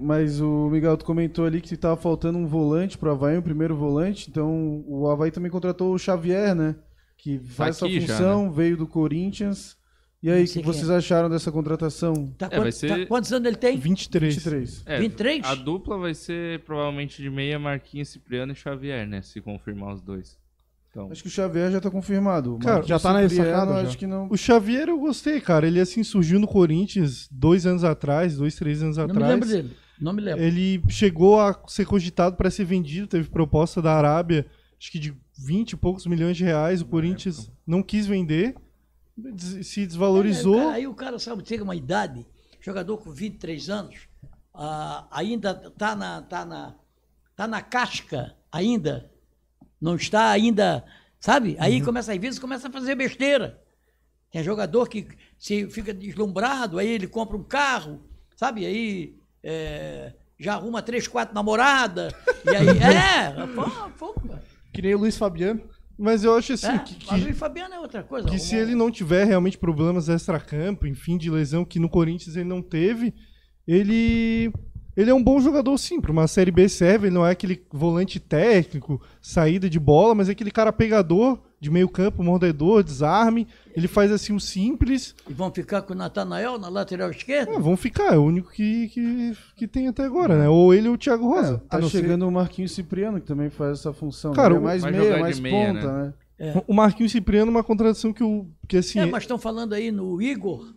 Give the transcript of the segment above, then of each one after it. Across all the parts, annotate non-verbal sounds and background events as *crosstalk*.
Mas o Miguel comentou ali que estava faltando um volante para o Havaí, um primeiro volante. Então o Havaí também contratou o Xavier, né? Que tá faz tá essa função, já, né? veio do Corinthians. E aí, o que é. vocês é. acharam dessa contratação? Tá, é, quantos, ser... tá, quantos anos ele tem? 23. 23. É, 23? A dupla vai ser provavelmente de meia, Marquinhos, Cipriano e Xavier, né? Se confirmar os dois. Então... Acho que o Xavier já tá confirmado. Cara, já tá Cipriano, na acho já. que não. O Xavier eu gostei, cara. Ele assim surgiu no Corinthians dois anos atrás, dois, três anos não atrás. Não lembro dele. Não me lembro. Ele chegou a ser cogitado para ser vendido, teve proposta da Arábia, acho que de 20 e poucos milhões de reais. O não Corinthians lembro. não quis vender, se desvalorizou. aí o cara sabe, chega uma idade, jogador com 23 anos, uh, ainda tá na, tá, na, tá na casca ainda, não está ainda, sabe? Aí uhum. começa, às vezes, começa a fazer besteira. Tem jogador que se fica deslumbrado, aí ele compra um carro, sabe? Aí é, já arruma três, quatro namoradas. E aí, *laughs* é, pô, pô, Que nem o Luiz Fabiano. Mas eu acho assim. É, que, que, Luiz Fabiano é outra coisa. Que arrumou. se ele não tiver realmente problemas extra-campo, enfim, de lesão que no Corinthians ele não teve, ele. Ele é um bom jogador, sim, para uma Série B serve. Ele não é aquele volante técnico, saída de bola, mas é aquele cara pegador de meio campo, mordedor, desarme. Ele faz assim um simples. E vão ficar com o Natanael na lateral esquerda? É, vão ficar, é o único que, que, que tem até agora, né? Ou ele ou o Thiago Rosa. É, tá chegando ser... o Marquinhos Cipriano, que também faz essa função. Cara, né? é mais meia, mais meia, ponta, né? né? É. O Marquinhos Cipriano é uma contradição que o. Que, assim, é, é- mas estão falando aí no Igor.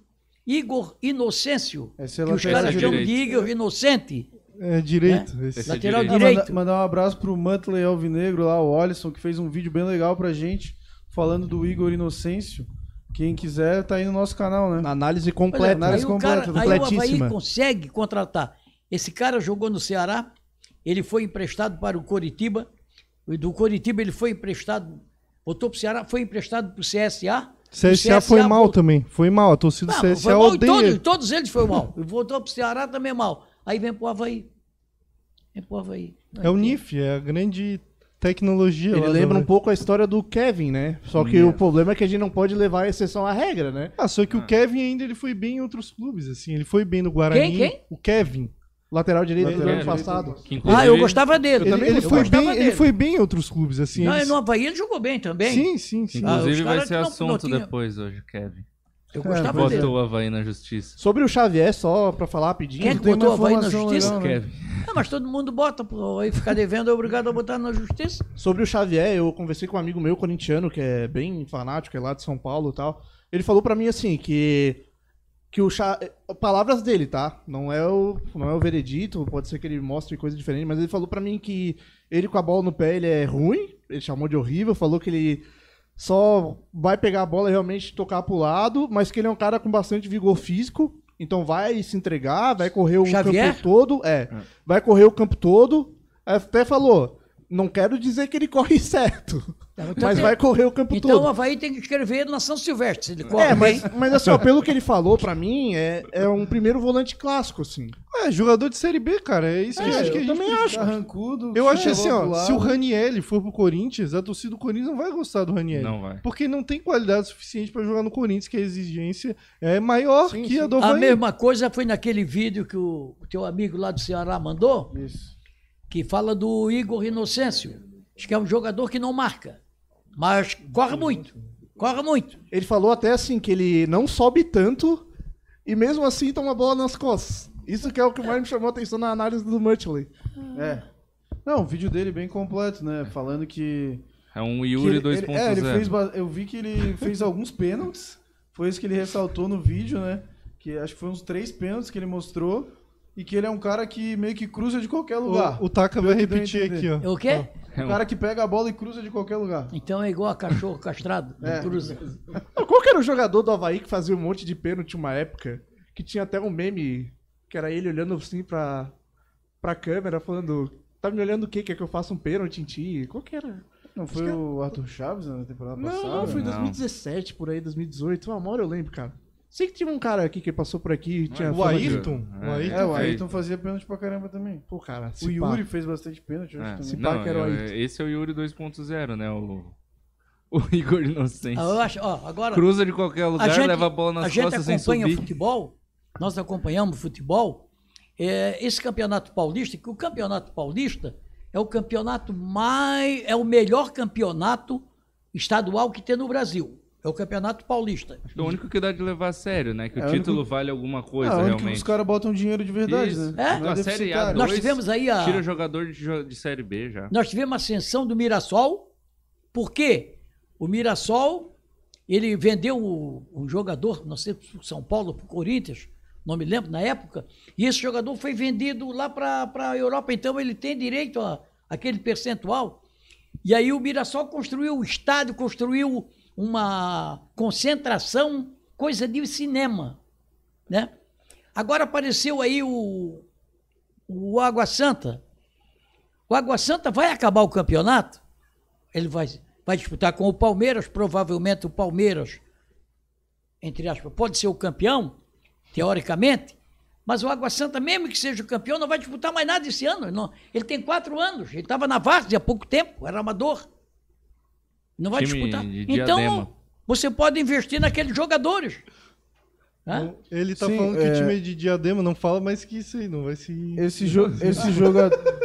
Igor Inocêncio. é que os caras chamam de Igor Inocente. É, direito. Né? Esse Lateral é direito. direito. Ah, mandar, mandar, um abraço pro Mantley Alvinegro lá, o Alisson, que fez um vídeo bem legal pra gente, falando do Igor Inocêncio. Quem quiser, tá aí no nosso canal, né? Análise completa. Olha, análise completa, cara, completíssima. Aí o Havaí consegue contratar. Esse cara jogou no Ceará, ele foi emprestado para o Coritiba, do Coritiba ele foi emprestado, voltou pro Ceará, foi emprestado pro CSA, CSA, CSA foi mal voltou. também. Foi mal. A torcida do CSA foi mal odeia. Todos, todos eles foi mal. Voltou pro Ceará também é mal. Aí vem pro Havaí. É pro Havaí. é o é NIF, é a grande tecnologia. Ele lembra um pouco a história do Kevin, né? Só que yeah. Hum, o é. problema é que a gente não pode levar a exceção à regra, né? Ah, só que ah. o Kevin ainda ele foi bem em outros clubes, assim. Ele foi bem no Guarani. Quem? Quem? O Kevin. Lateral direito lateral do ano passado. ah, eu gostava dele. ele, ele, foi bem, dele. ele foi bem em outros clubes, assim. Não, eles... no Havaí ele jogou bem também. Sim, sim, sim. Ah, Inclusive vai ser assunto não, não tinha... depois hoje, Kevin. Eu é, gostava é. dele. Botou o Havaí na justiça. Sobre o Xavier, só pra falar rapidinho. Quem é que botou o Havaí na justiça? Legal, Kevin. Né? Não, mas todo mundo bota, pô. Aí ficar devendo é obrigado a botar na justiça. Sobre o Xavier, eu conversei com um amigo meu, corintiano, que é bem fanático, é lá de São Paulo e tal. Ele falou pra mim assim, que... Que o Xa... Eh, palavras dele, tá? Não é, o, não é o veredito, pode ser que ele mostre coisa diferente, mas ele falou pra mim que ele com a bola no pé, ele é ruim, ele chamou de horrível, falou que ele só vai pegar a bola realmente tocar pro lado, mas que ele é um cara com bastante vigor físico, então vai se entregar, vai correr o Xavier? campo todo, é, é, vai correr o campo todo. Até falou, não quero dizer que ele corre *laughs* certo. Mas vai correr o campo então, todo. Então o Havaí tem que escrever na São Silvestre, se ele corre. É, mas, mas assim, ó, pelo que ele falou pra mim, é, é um primeiro volante clássico, assim. É, jogador de Série B, cara. É isso é, que, acho que a gente também acho. Arrancudo, eu acho assim, ó, se o Raniel for pro Corinthians, a torcida do Corinthians não vai gostar do Raniel. Não vai. Porque não tem qualidade suficiente pra jogar no Corinthians, que a exigência é maior sim, que sim. a do Havaí. A mesma coisa foi naquele vídeo que o teu amigo lá do Ceará mandou. Isso que fala do Igor Inocêncio, acho que é um jogador que não marca, mas corre muito, corre muito. Ele falou até assim que ele não sobe tanto e mesmo assim toma bola nas costas. Isso que é o que mais me chamou a atenção na análise do Muttley. É. Não, o vídeo dele é bem completo, né? Falando que é um Yuri 2.0. É, ele fez, eu vi que ele fez alguns pênaltis. Foi isso que ele ressaltou no vídeo, né? Que acho que foi uns três pênaltis que ele mostrou e que ele é um cara que meio que cruza de qualquer lugar. O, o Taka vai repetir aqui, ó. O quê? O é cara que pega a bola e cruza de qualquer lugar. Então é igual a cachorro castrado, é. cruza. *laughs* Qual que era o jogador do Havaí que fazia um monte de pênalti uma época? Que tinha até um meme, que era ele olhando assim pra, pra câmera, falando... Tá me olhando o quê? Quer que eu faça um pênalti em ti? Qual que era? Não foi o Arthur Chaves na temporada não, passada? Não, foi em 2017, por aí, 2018. Uma hora eu lembro, cara. Sei que tinha um cara aqui que passou por aqui. tinha é, o Ayrton? De... É, o Ayrton, é, o Ayrton fazia pênalti pra caramba também. Pô, cara. O Yuri fez bastante pênalti. É. Também. não, era o Ayrton. Esse é o Yuri 2.0, né? O, *laughs* o Igor Inocente. Ah, eu acho, ó, agora, Cruza de qualquer lugar, gente, leva a bola nas a costas gente sem subir. acompanha futebol. Nós acompanhamos futebol. É, esse campeonato paulista, que o campeonato paulista é o campeonato mais. é o melhor campeonato estadual que tem no Brasil. É o Campeonato Paulista. Acho que é o único que dá de levar a sério, né? Que é o título único... vale alguma coisa, é, é realmente. os caras botam dinheiro de verdade, Isso. né? É? Não a Série A2 Nós tivemos aí a... tira jogador de, de Série B já. Nós tivemos a ascensão do Mirassol, Por quê? o Mirassol, ele vendeu um jogador, não sei, pro São Paulo, o Corinthians, não me lembro, na época, e esse jogador foi vendido lá para a Europa, então ele tem direito a aquele percentual. E aí o Mirassol construiu o estádio, construiu uma concentração, coisa de cinema, né? Agora apareceu aí o, o Água Santa. O Água Santa vai acabar o campeonato? Ele vai, vai disputar com o Palmeiras, provavelmente o Palmeiras, entre aspas, pode ser o campeão, teoricamente, mas o Água Santa, mesmo que seja o campeão, não vai disputar mais nada esse ano. Não, ele tem quatro anos, ele estava na várzea há pouco tempo, era amador. Não vai disputar. então, você pode investir naqueles jogadores. Hã? Ele tá Sim, falando que é... time de diadema, não fala mais que isso aí, não vai se. Esse, jo *laughs* esse jogo,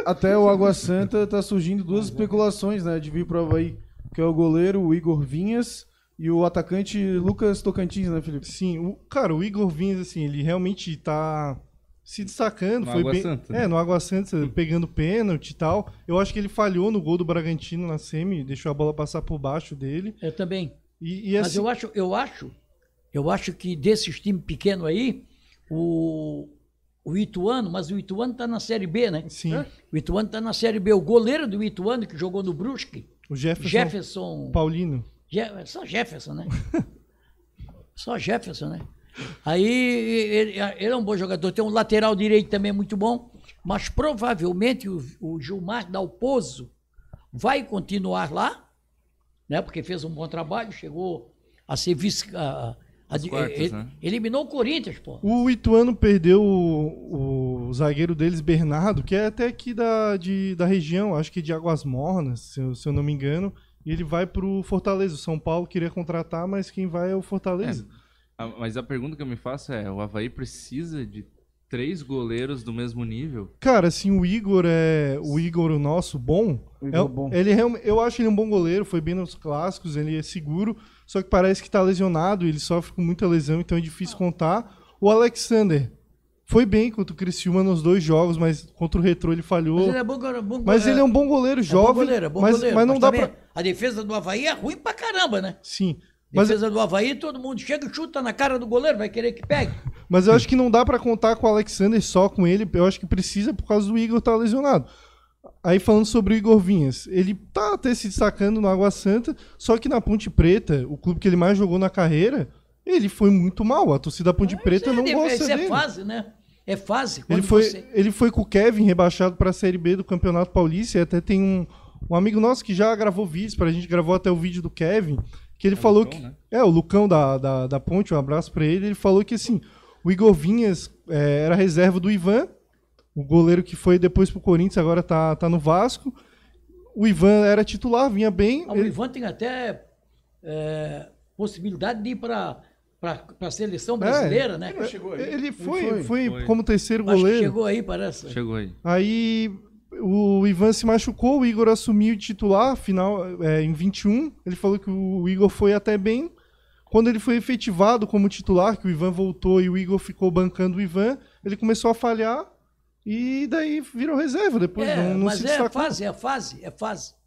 até o Água Santa, tá surgindo duas especulações, né? De vir pro Havaí, que é o goleiro o Igor Vinhas e o atacante Lucas Tocantins, né, Felipe? Sim, o, cara, o Igor Vinhas, assim, ele realmente tá se destacando. No foi Água bem, Santa. É, né? no Água Santa, pegando pênalti e tal. Eu acho que ele falhou no gol do Bragantino na semi, deixou a bola passar por baixo dele. Eu também. E, e assim... Mas eu acho, eu acho, eu acho que desses times pequenos aí, o, o Ituano, mas o Ituano tá na Série B, né? Sim. O Ituano tá na Série B. O goleiro do Ituano, que jogou no Brusque, o Jefferson, Jefferson Paulino. Je... só Jefferson, né? *laughs* só Jefferson, né? Aí ele, ele, é um bom jogador, tem um lateral direito também muito bom, mas provavelmente o, o Gilmar Dalpozo vai continuar lá, né? Porque fez um bom trabalho, chegou a ser vice. A, a, ele, né? Eliminou o Corinthians, pô. O Ituano perdeu o, o, zagueiro deles, Bernardo, que é até aqui da, de, da região, acho que de Águas Mornas, se eu, se eu não me engano. E ele vai pro Fortaleza. O São Paulo queria contratar, mas quem vai é o Fortaleza. É. Ah, mas a pergunta que eu me faço é: o Havaí precisa de três goleiros do mesmo nível? Cara, assim, o Igor é. O Igor, o nosso, bom. É, é, bom. Ele é eu acho ele um bom goleiro, foi bem nos clássicos, ele é seguro, só que parece que tá lesionado, ele sofre com muita lesão, então é difícil contar. O Alexander. Foi bem contra o Criciúma nos dois jogos, mas contra o Retrô ele falhou. Mas ele é, bom, é bom, mas ele é um bom goleiro, jovem. É bom goleiro, é bom mas, goleiro, mas não mas dá pra... A defesa do Havaí é ruim pra caramba, né? Sim. Defesa mas... do Havaí, todo mundo chega, e chuta na cara do goleiro, vai querer que pegue. Mas eu acho que não dá para contar com o Alexander só com ele. Eu acho que precisa por causa do Igor estar tá lesionado. Aí falando sobre o Igor Vinhas, ele tá até se destacando no Água Santa, só que na Ponte Preta, o clube que ele mais jogou na carreira, ele foi muito mal. A torcida da Ponte Preta é, não gosta isso é dele. é fase, né? É fase. Ele foi, você... ele foi com o Kevin rebaixado para a Série B do Campeonato Paulista. E até tem um, um amigo nosso que já gravou vídeos para a gente, gravou até o vídeo do Kevin. Que ele é falou Lucão, que. Né? É, o Lucão da, da, da Ponte, um abraço para ele. Ele falou que assim, o Igor Vinhas é, era reserva do Ivan, o goleiro que foi depois pro Corinthians, agora tá, tá no Vasco. O Ivan era titular, vinha bem. Ah, ele... O Ivan tem até é, possibilidade de ir para para a seleção é. brasileira, é, né? Ele, chegou aí. ele, foi, ele foi, foi, foi, como terceiro goleiro. Acho que chegou aí, parece. Chegou aí. Aí o Ivan se machucou, o Igor assumiu titular, final é, em 21. Ele falou que o Igor foi até bem. Quando ele foi efetivado como titular, que o Ivan voltou e o Igor ficou bancando o Ivan, ele começou a falhar e daí virou reserva. Depois é, não, não mas se é destacou. fase, é fase, é fase.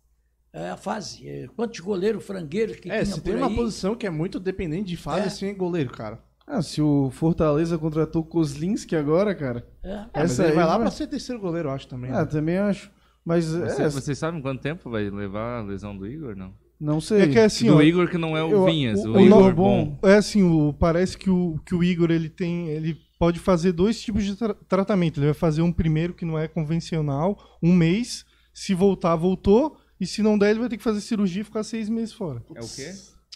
É a fase. quantos goleiros frangueiros que é, tinha se tem uma posição que é muito dependente de fase, é. assim, é goleiro, cara. Ah, se o Fortaleza contratou o Kozlinski agora, cara. É, ah, essa aí vai lá vai... pra ser terceiro goleiro, acho também. Ah, né? também acho. Mas é, Você, é... Vocês sabem quanto tempo vai levar a lesão do Igor, não? Não sei. É que é assim, do ó, Igor que não é o eu, Vinhas, o, o Igor bom. É assim, o, parece que o, que o Igor ele tem, ele pode fazer dois tipos de tra tratamento. Ele vai fazer um primeiro que não é convencional, um mês, se voltar voltou, e se não der ele vai ter que fazer cirurgia e ficar seis meses fora. É o quê?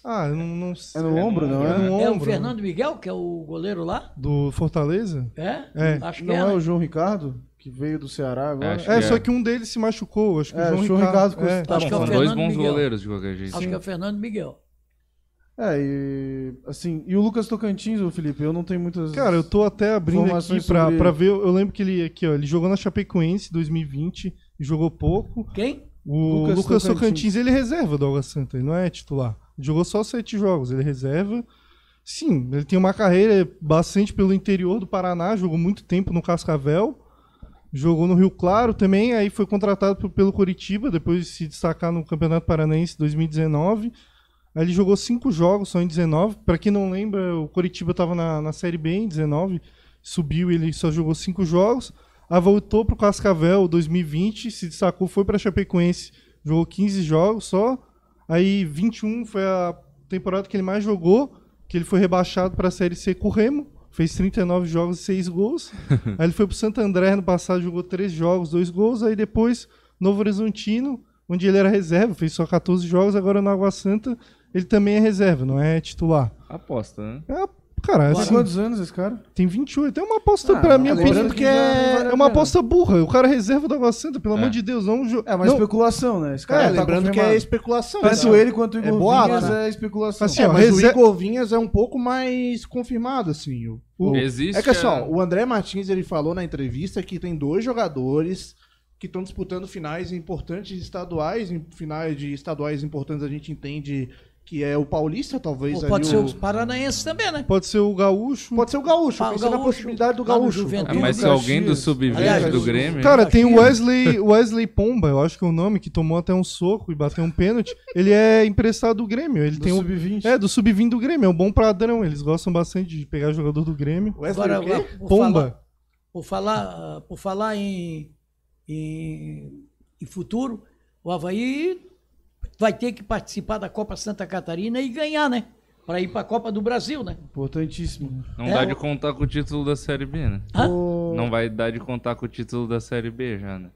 Ah, eu não, não sei. É no ombro, não é? é? No ombro. É o Fernando Miguel, que é o goleiro lá? Do Fortaleza? É? É. Acho que não é, é né? o João Ricardo? que veio do Ceará agora. É, só é. que um deles se machucou. Acho que é, o João Ricardo. Ricardo é. acho que é o dois bons Miguel. goleiros de qualquer jeito. Acho que é o Fernando Miguel. É, e assim, e o Lucas Tocantins, o Felipe, eu não tenho muitas. Cara, eu tô até abrindo aqui pra, sobre... pra ver. Eu lembro que ele aqui, ó, ele jogou na Chapecoense 2020 e jogou pouco. Quem? O Lucas, Lucas Tocantins. Tocantins. ele é reserva do Água Santa, ele não é titular. Jogou só sete jogos, ele é reserva. Sim, ele tem uma carreira bastante pelo interior do Paraná, jogou muito tempo no Cascavel, jogou no Rio Claro também, aí foi contratado pelo Coritiba, depois de se destacar no Campeonato Paranaense 2019. Aí ele jogou cinco jogos só em 19. Para quem não lembra, o Coritiba estava na, na Série B em 19, subiu ele só jogou cinco jogos. Aí voltou para o Cascavel 2020, se destacou, foi para Chapecoense, jogou 15 jogos só Aí 21 foi a temporada que ele mais jogou, que ele foi rebaixado para a Série C com o Remo, fez 39 jogos e 6 gols. *laughs* aí ele foi para o Santo André no passado, jogou 3 jogos, 2 gols. Aí depois Novo Horizontino, onde ele era reserva, fez só 14 jogos, agora no Água Santa ele também é reserva, não é titular. Aposta, né? É, cara. Assim, quantos anos esse cara? Tem 28. é uma aposta, ah, pra mim, lembrando que é, é uma aposta burra. O cara reserva o Água Santa, pelo é. amor de Deus. Não, é uma não. especulação, né? Esse cara é, tá lembrando confirmado. que é especulação. Tanto né? ele quanto o é Igor é boato, Vinhas né? é especulação. Assim, é, ó, mas reser... o Igor Vinhas é um pouco mais confirmado, assim. O, o... Existe, é que, assim, ó, o André Martins, ele falou na entrevista que tem dois jogadores que estão disputando finais importantes estaduais, finais de estaduais importantes a gente entende que é o paulista, talvez. Ou pode ser o... os paranaenses também, né? Pode ser o gaúcho. Pode ser o gaúcho, pa, ah, pensando gaúcho, na possibilidade do ah, gaúcho. ah, mas se alguém do sub-20 do Grêmio. Cara, tem o Wesley, Wesley Pomba, eu acho que é o nome, que tomou até um soco e bateu um pênalti. Ele é emprestado do Grêmio. Ele do tem sub-20. é, do sub-20 do Grêmio. É um bom padrão. Eles gostam bastante de pegar jogador do Grêmio. Wesley Agora, ah, por Pomba. Falar, por falar, por falar em, em, em futuro, o Havaí vai ter que participar da Copa Santa Catarina e ganhar, né? Para ir para a Copa do Brasil, né? Importantíssimo. Não é, dá de contar com o título da Série B, né? Hã? Não vai dar de contar com o título da Série B já, né?